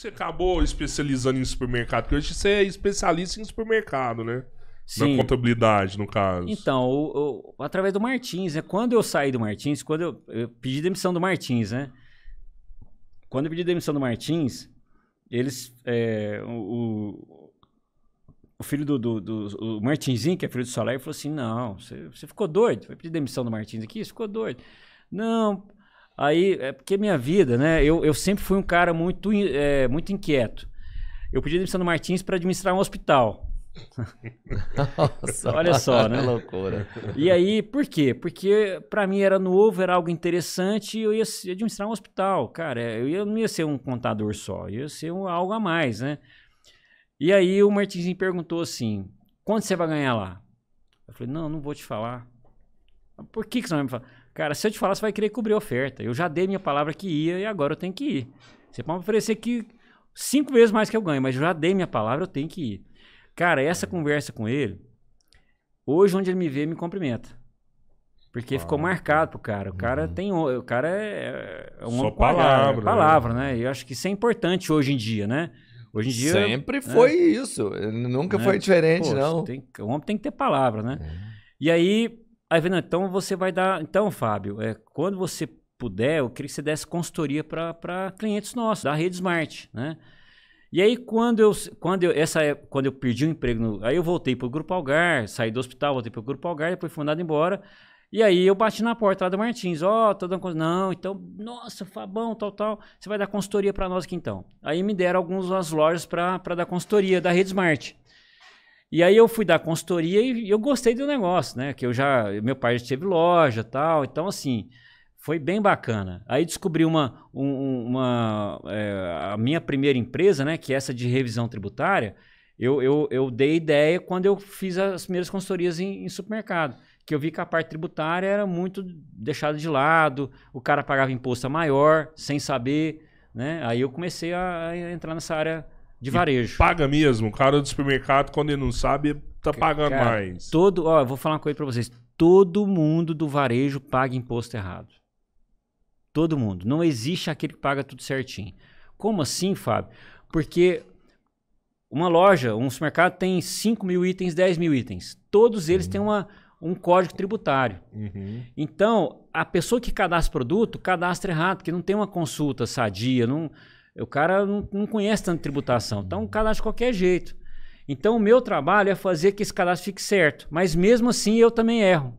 você acabou especializando em supermercado? Porque hoje você é especialista em supermercado, né? Sim. Na contabilidade, no caso. Então, através do Martins, né? Quando eu saí do Martins, quando eu, eu pedi demissão do Martins, né? Quando eu pedi demissão do Martins, eles. É, o, o filho do, do, do o Martinzinho, que é filho do Solar, falou assim: não, você, você ficou doido? Vai pedir demissão do Martins aqui? Você ficou doido. Não Aí, é porque minha vida, né? Eu, eu sempre fui um cara muito, é, muito inquieto. Eu pedi demissão do Martins para administrar um hospital. Nossa, Olha só, né? loucura. E aí, por quê? Porque para mim era novo, era algo interessante e eu ia administrar um hospital. Cara, eu, ia, não ia ser um contador só, ia ser um, algo a mais, né? E aí o Martins me perguntou assim: quanto você vai ganhar lá? Eu falei: não, não vou te falar. Por que, que você não vai me falar? Cara, se eu te falar, você vai querer cobrir a oferta. Eu já dei minha palavra que ia e agora eu tenho que ir. Você pode oferecer que cinco vezes mais que eu ganho, mas eu já dei minha palavra, eu tenho que ir. Cara, essa conversa com ele, hoje onde ele me vê, me cumprimenta. Porque ficou ah, marcado pro cara. O cara uhum. tem. O cara é, é um Só palavra. Né? Palavra, né? né? eu acho que isso é importante hoje em dia, né? Hoje em dia. Sempre né? foi isso. Nunca né? foi diferente, Poxa, não. Tem, o homem tem que ter palavra, né? Uhum. E aí, Aí falei, não, então você vai dar. Então, Fábio, é, quando você puder, eu queria que você desse consultoria para clientes nossos, da rede Smart, né? E aí, quando eu, quando eu, essa é, quando eu perdi o emprego, no, aí eu voltei para o Grupo Algar, saí do hospital, voltei para o Grupo Algar, depois fui mandado embora. E aí eu bati na porta lá do Martins, ó, oh, tô dando não, então, nossa, Fabão, tal, tal, você vai dar consultoria para nós aqui então. Aí me deram algumas lojas para dar consultoria da Rede Smart. E aí eu fui dar consultoria e eu gostei do negócio, né? Que eu já. Meu pai já teve loja tal. Então, assim, foi bem bacana. Aí descobri uma. Um, uma é, a minha primeira empresa, né? Que é essa de revisão tributária. Eu, eu, eu dei ideia quando eu fiz as primeiras consultorias em, em supermercado. Que eu vi que a parte tributária era muito deixada de lado, o cara pagava imposto maior, sem saber. Né? Aí eu comecei a, a entrar nessa área de varejo. E paga mesmo. O cara do supermercado, quando ele não sabe, tá pagando cara, mais. Todo, ó, eu vou falar uma coisa para vocês. Todo mundo do varejo paga imposto errado. Todo mundo. Não existe aquele que paga tudo certinho. Como assim, Fábio? Porque uma loja, um supermercado tem 5 mil itens, 10 mil itens. Todos eles uhum. têm uma, um código tributário. Uhum. Então, a pessoa que cadastra produto, cadastra errado, porque não tem uma consulta sadia, não o cara não, não conhece tanto tributação. Então, um cadastro de qualquer jeito. Então, o meu trabalho é fazer que esse cadastro fique certo. Mas mesmo assim, eu também erro.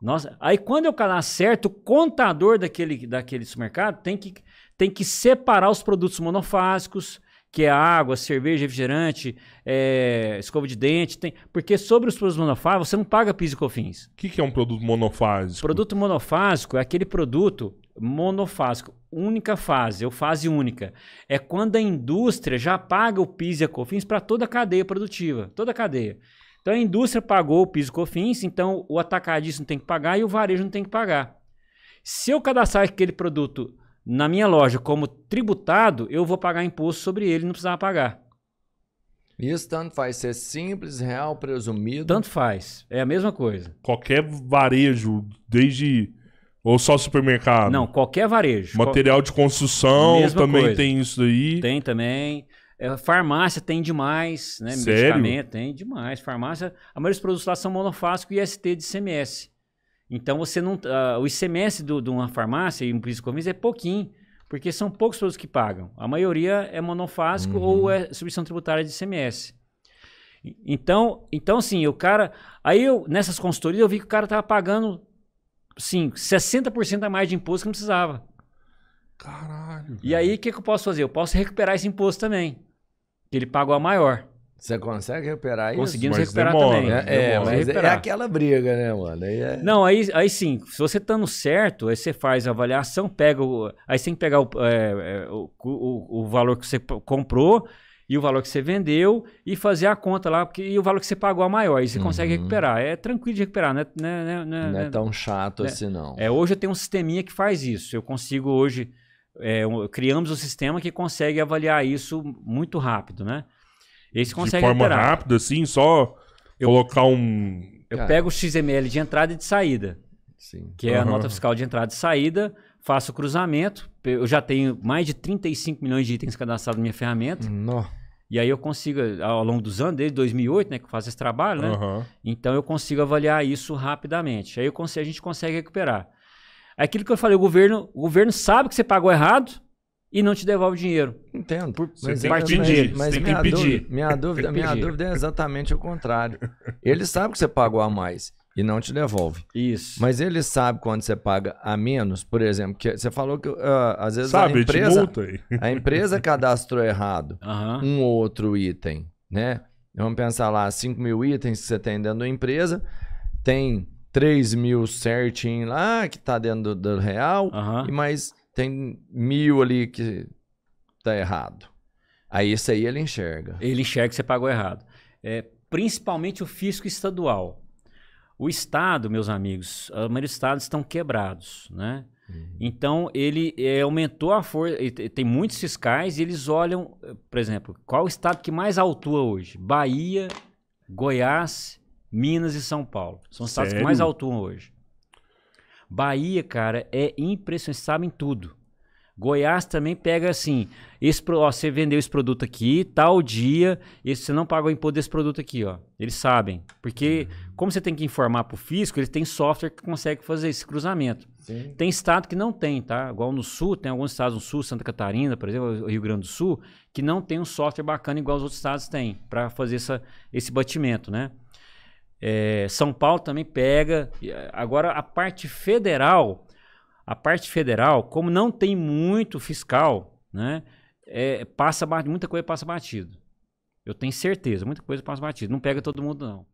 Nossa, aí quando eu cadastro certo, o contador daquele, daquele supermercado tem que, tem que separar os produtos monofásicos, que é água, cerveja, refrigerante, é, escova de dente, tem, porque sobre os produtos monofásicos você não paga PIS e COFINS. O que, que é um produto monofásico? produto monofásico é aquele produto monofásico, única fase ou fase única, é quando a indústria já paga o PIS e a COFINS para toda a cadeia produtiva, toda a cadeia. Então a indústria pagou o PIS e COFINS, então o atacadista não tem que pagar e o varejo não tem que pagar. Se eu cadastrar aquele produto na minha loja como tributado, eu vou pagar imposto sobre ele, não precisava pagar. Isso tanto faz ser simples, real, presumido. Tanto faz. É a mesma coisa. Qualquer varejo, desde ou só supermercado? Não, qualquer varejo. Material de construção Mesma também coisa. tem isso daí. Tem também. É, farmácia tem demais, né? Sério? Medicamento tem demais. Farmácia, a maioria dos produtos lá são monofásico e st de ICMS. Então você não. Uh, o ICMS do, de uma farmácia e um piso é pouquinho, porque são poucos produtos que pagam. A maioria é monofásico uhum. ou é submissão tributária de ICMS. Então, então sim, o cara. Aí eu, nessas consultorias, eu vi que o cara tava pagando 5, 60% a mais de imposto que não precisava. Caralho. E aí, o que, que eu posso fazer? Eu posso recuperar esse imposto também. Que ele pagou a maior. Você consegue recuperar isso? Conseguimos mas recuperar demora, também. Né? É, mas é recuperar. é aquela briga, né, mano? Aí é... Não, aí, aí sim, se você tá no certo, aí você faz a avaliação, pega o. Aí você tem que pegar o, é, é o, o, o valor que você comprou e o valor que você vendeu e fazer a conta lá porque, e o valor que você pagou a maior. E você uhum. consegue recuperar. É tranquilo de recuperar, né? não é, é, é, é né, tão chato né. assim, não. É, hoje eu tenho um sisteminha que faz isso. Eu consigo hoje. É, criamos um sistema que consegue avaliar isso muito rápido, né? Esse consegue. De forma recuperar. rápida, assim, só eu, colocar um. Eu Cara. pego o XML de entrada e de saída. Sim. Que uhum. é a nota fiscal de entrada e saída faço o cruzamento. Eu já tenho mais de 35 milhões de itens cadastrados na minha ferramenta. Nossa. E aí eu consigo, ao longo dos anos, desde 2008, né, que eu faço esse trabalho, né? Uhum. Então eu consigo avaliar isso rapidamente. Aí eu consigo, a gente consegue recuperar. É aquilo que eu falei, o governo, o governo sabe que você pagou errado e não te devolve o dinheiro. Entendo. Por, você mas tem que pedir. Mas, tem minha, que pedir. Dúvida, minha, dúvida, minha dúvida é exatamente o contrário. Ele sabe que você pagou a mais e não te devolve. Isso. Mas ele sabe quando você paga a menos, por exemplo, que você falou que uh, às vezes sabe, a empresa multa aí. a empresa cadastrou errado uhum. um ou outro item, né? Vamos pensar lá, 5 mil itens que você tem dentro da empresa, tem 3 mil certinho lá, que tá dentro do, do real, uhum. e mais tem mil ali que tá errado. Aí isso aí ele enxerga. Ele enxerga que você pagou errado. É, principalmente o fisco estadual. O Estado, meus amigos, a maioria dos estados estão quebrados, né? Uhum. Então, ele é, aumentou a força. Tem muitos fiscais e eles olham, por exemplo, qual o estado que mais autua hoje? Bahia, Goiás, Minas e São Paulo. São os estados Sério? que mais autuam hoje. Bahia, cara, é impressionante. Sabem tudo. Goiás também pega assim, esse, ó, você vendeu esse produto aqui, tal dia, esse, você não paga o imposto desse produto aqui, ó. Eles sabem. Porque uhum. como você tem que informar para o fisco, eles têm software que consegue fazer esse cruzamento. Sim. Tem estado que não tem, tá? Igual no sul, tem alguns estados no sul, Santa Catarina, por exemplo, Rio Grande do Sul, que não tem um software bacana igual os outros estados têm para fazer essa, esse batimento, né? É, São Paulo também pega. Eh, agora, a parte federal a parte federal, como não tem muito fiscal, né, é, passa muita coisa passa batido. Eu tenho certeza, muita coisa passa batido. Não pega todo mundo não.